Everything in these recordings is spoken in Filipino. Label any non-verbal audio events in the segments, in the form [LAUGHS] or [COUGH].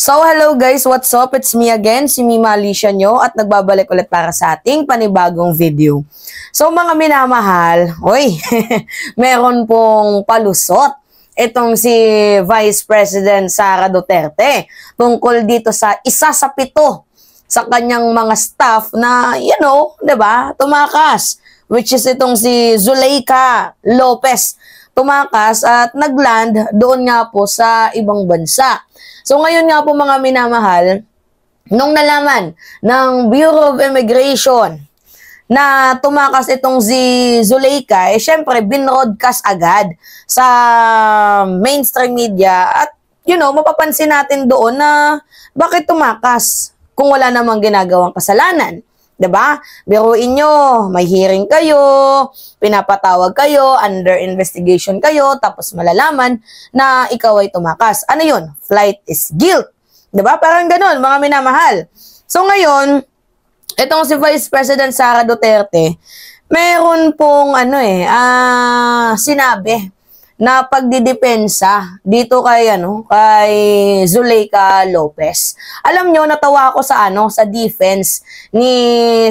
So hello guys, what's up? It's me again, si Mima Alicia nyo at nagbabalik ulit para sa ating panibagong video. So mga minamahal, oy, [LAUGHS] meron pong palusot itong si Vice President Sara Duterte tungkol dito sa isa sa pito sa kanyang mga staff na, you know, ba diba, tumakas. Which is itong si Zuleika Lopez tumakas at nagland doon nga po sa ibang bansa. So ngayon nga po mga minamahal, nung nalaman ng Bureau of Immigration na tumakas itong si Zuleika, eh syempre binroadcast agad sa mainstream media at you know, mapapansin natin doon na bakit tumakas kung wala namang ginagawang kasalanan. 'di ba? Biruin niyo, may hearing kayo, pinapatawag kayo, under investigation kayo, tapos malalaman na ikaw ay tumakas. Ano yun? Flight is guilt. 'Di ba? Parang ganun, mga minamahal. So ngayon, itong si Vice President Sara Duterte, meron pong ano eh, uh, sinabi na pagdidepensa dito kay ano kay Zuleika Lopez. Alam niyo natawa ako sa ano sa defense ni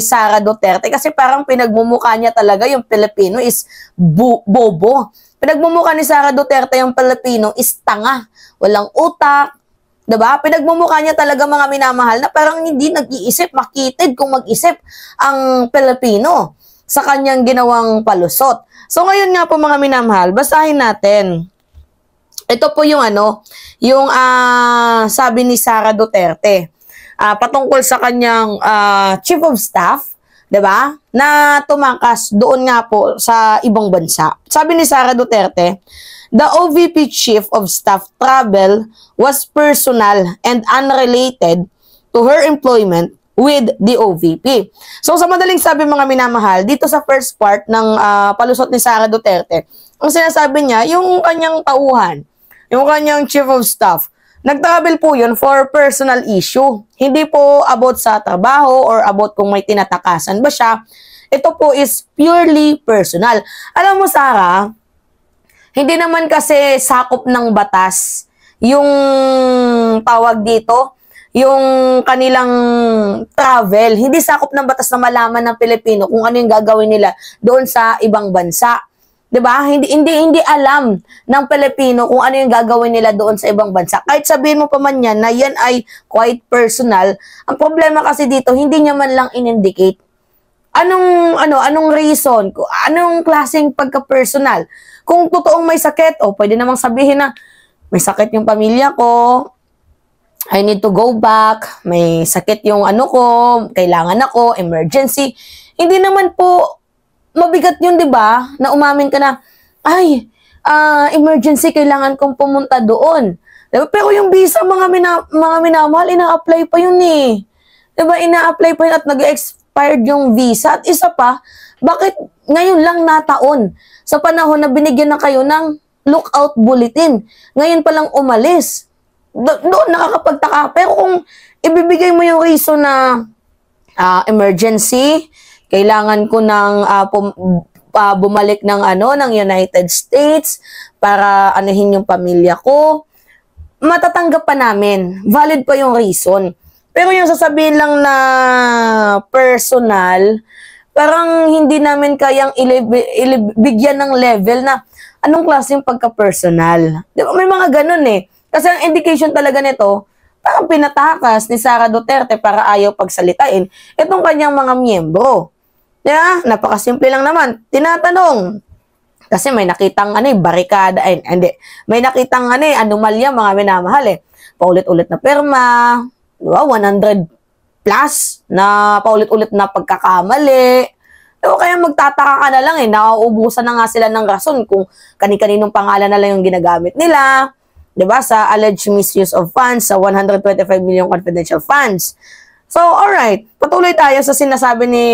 Sara Duterte kasi parang pinagmumukha niya talaga yung Pilipino is bo bobo. Pinagmumukha ni Sara Duterte yung Pilipino is tanga, walang utak, 'di ba? Pinagmumukha niya talaga mga minamahal na parang hindi nag-iisip, makitid kung mag-isip ang Pilipino sa kanyang ginawang palusot. So ngayon nga po mga minamahal, basahin natin. Ito po yung ano, yung uh, sabi ni Sara Duterte uh, patungkol sa kanyang uh, chief of staff, 'di ba? Na tumakas doon nga po sa ibang bansa. Sabi ni Sara Duterte, the OVP chief of staff travel was personal and unrelated to her employment with the OVP. So sa madaling sabi mga minamahal, dito sa first part ng uh, palusot ni Sara Duterte, ang sinasabi niya, yung kanyang tauhan, yung kanyang chief of staff, nagtravel po yun for personal issue. Hindi po about sa trabaho or about kung may tinatakasan ba siya. Ito po is purely personal. Alam mo, Sara, hindi naman kasi sakop ng batas yung tawag dito, yung kanilang travel. Hindi sakop ng batas na malaman ng Pilipino kung ano yung gagawin nila doon sa ibang bansa. 'Di ba? Hindi hindi hindi alam ng Pilipino kung ano yung gagawin nila doon sa ibang bansa. Kahit sabihin mo pa man yan na yan ay quite personal, ang problema kasi dito hindi niya man lang in-indicate. anong ano anong reason anong klaseng pagka-personal kung totoong may sakit o oh, pwede namang sabihin na may sakit yung pamilya ko I need to go back, may sakit yung ano ko, kailangan ako, emergency. Hindi naman po mabigat yun, di ba? Na umamin ka na, ay, uh, emergency, kailangan kong pumunta doon. Diba? Pero yung visa, mga, mina, mga minamahal, ina-apply pa yun eh. Diba, ina-apply pa yun at nag-expired yung visa. At isa pa, bakit ngayon lang nataon sa panahon na binigyan na kayo ng lookout bulletin? Ngayon palang umalis do- doon nakakapagtaka. Pero kung ibibigay mo yung reason na uh, emergency, kailangan ko ng uh, pum- uh, bumalik ng ano ng United States para anuhin yung pamilya ko. Matatanggap pa namin. Valid pa yung reason. Pero yung sasabihin lang na personal, parang hindi namin kayang ilib- ng level na anong klaseng pagka-personal. Di May mga ganun eh. Kasi ang indication talaga nito, parang pinatakas ni Sara Duterte para ayaw pagsalitain itong kanyang mga miyembro. Diba? Napakasimple lang naman. Tinatanong, kasi may nakitang ano, eh, barikada, ay, hindi, may nakitang ano, eh, anomalya mga minamahal eh. Paulit-ulit na perma, diba? 100 plus na paulit-ulit na pagkakamali. O kaya magtataka ka na lang eh, nauubusan na nga sila ng rason kung kani-kaninong pangalan na lang yung ginagamit nila. 'di ba? Sa alleged misuse of funds sa 125 million confidential funds. So, all right, patuloy tayo sa sinasabi ni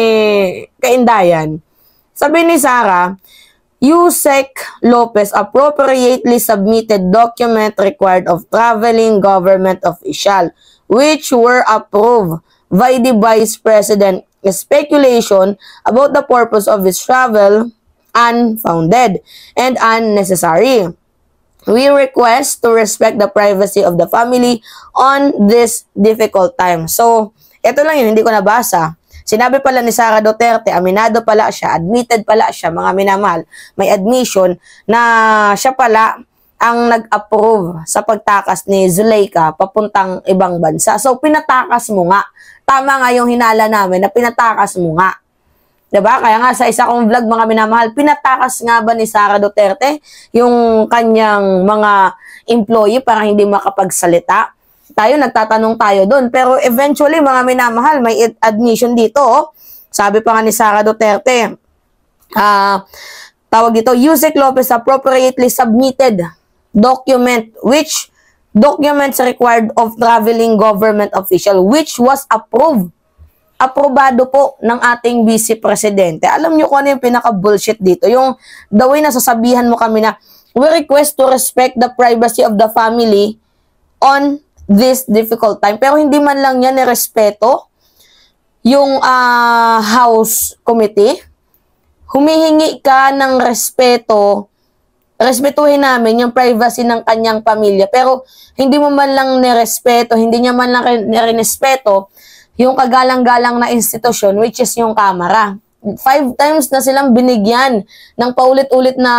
Kaindayan. Sabi ni Sara, Yusek Lopez appropriately submitted document required of traveling government official which were approved by the Vice President speculation about the purpose of his travel unfounded and unnecessary. We request to respect the privacy of the family on this difficult time. So, ito lang yun, hindi ko nabasa. Sinabi pala ni Sara Duterte, aminado pala siya, admitted pala siya, mga minamahal, may admission na siya pala ang nag-approve sa pagtakas ni Zuleika papuntang ibang bansa. So, pinatakas mo nga. Tama nga yung hinala namin na pinatakas mo nga. Diba? Kaya nga sa isa kong vlog mga minamahal, pinatakas nga ba ni Sara Duterte yung kanyang mga employee para hindi makapagsalita? Tayo, nagtatanong tayo doon. Pero eventually mga minamahal, may admission dito. Oh. Sabi pa nga ni Sara Duterte, ah, uh, tawag dito, Yusek Lopez appropriately submitted document which documents required of traveling government official which was approved aprobado po ng ating vice presidente. Alam niyo kung ano yung pinaka-bullshit dito. Yung the way na sasabihan mo kami na, we request to respect the privacy of the family on this difficult time. Pero hindi man lang yan nirespeto yung uh, House Committee. Humihingi ka ng respeto, respetuhin namin yung privacy ng kanyang pamilya. Pero hindi mo man lang nirespeto, hindi niya man lang nirespeto yung kagalang-galang na institusyon, which is yung Kamara. Five times na silang binigyan ng paulit-ulit na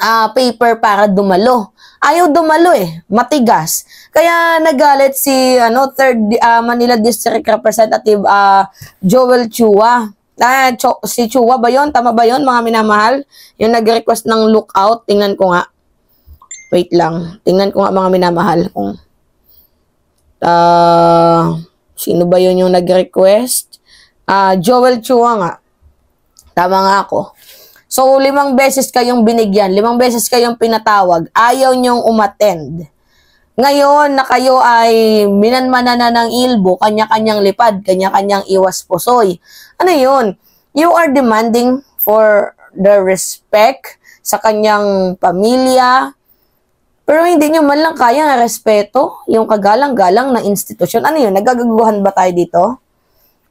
uh, paper para dumalo. Ayaw dumalo eh, matigas. Kaya nagalit si ano third uh, Manila District Representative uh, Joel Chua. Ah, Cho, si Chua ba 'yon? Tama ba 'yon, mga minamahal? Yung nag-request ng lookout, tingnan ko nga. Wait lang. Tingnan ko nga mga minamahal kung uh, Sino ba yun yung nag-request? Uh, Joel Chua nga. Tama nga ako. So, limang beses kayong binigyan, limang beses kayong pinatawag, ayaw niyong umattend. Ngayon na kayo ay minanmana na ng ilbo, kanya-kanyang lipad, kanya-kanyang iwas posoy. Ano yun? You are demanding for the respect sa kanyang pamilya, pero hindi nyo man lang kaya na respeto yung kagalang-galang na institusyon. Ano yun? Nagagaguhan ba tayo dito?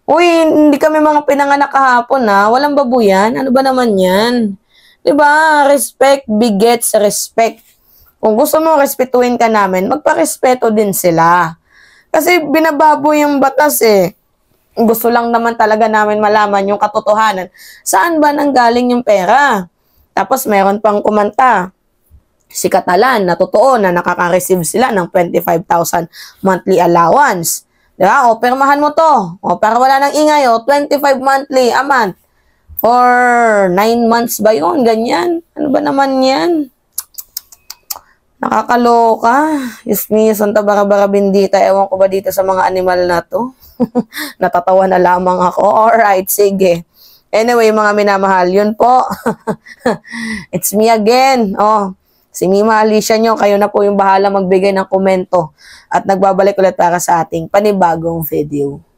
Uy, hindi kami mga pinanganak kahapon na ah. Walang babuyan. Ano ba naman yan? ba diba? Respect begets respect. Kung gusto mo respetuhin ka namin, magparespeto din sila. Kasi binababo yung batas eh. Gusto lang naman talaga namin malaman yung katotohanan. Saan ba nanggaling yung pera? Tapos meron pang kumanta si Catalan na totoo na nakaka-receive sila ng 25,000 monthly allowance. Di ba? O, permahan mo to. O, para wala nang ingay, o, 25 monthly a month. For 9 months ba yun? Ganyan. Ano ba naman yan? Nakakaloka. Yes, me, Santa Barbara Bendita. Ewan ko ba dito sa mga animal na to? [LAUGHS] Natatawa na lamang ako. Alright, sige. Anyway, mga minamahal, yun po. [LAUGHS] It's me again. Oh, Si Mima Alicia nyo, kayo na po yung bahala magbigay ng komento at nagbabalik ulit para sa ating panibagong video.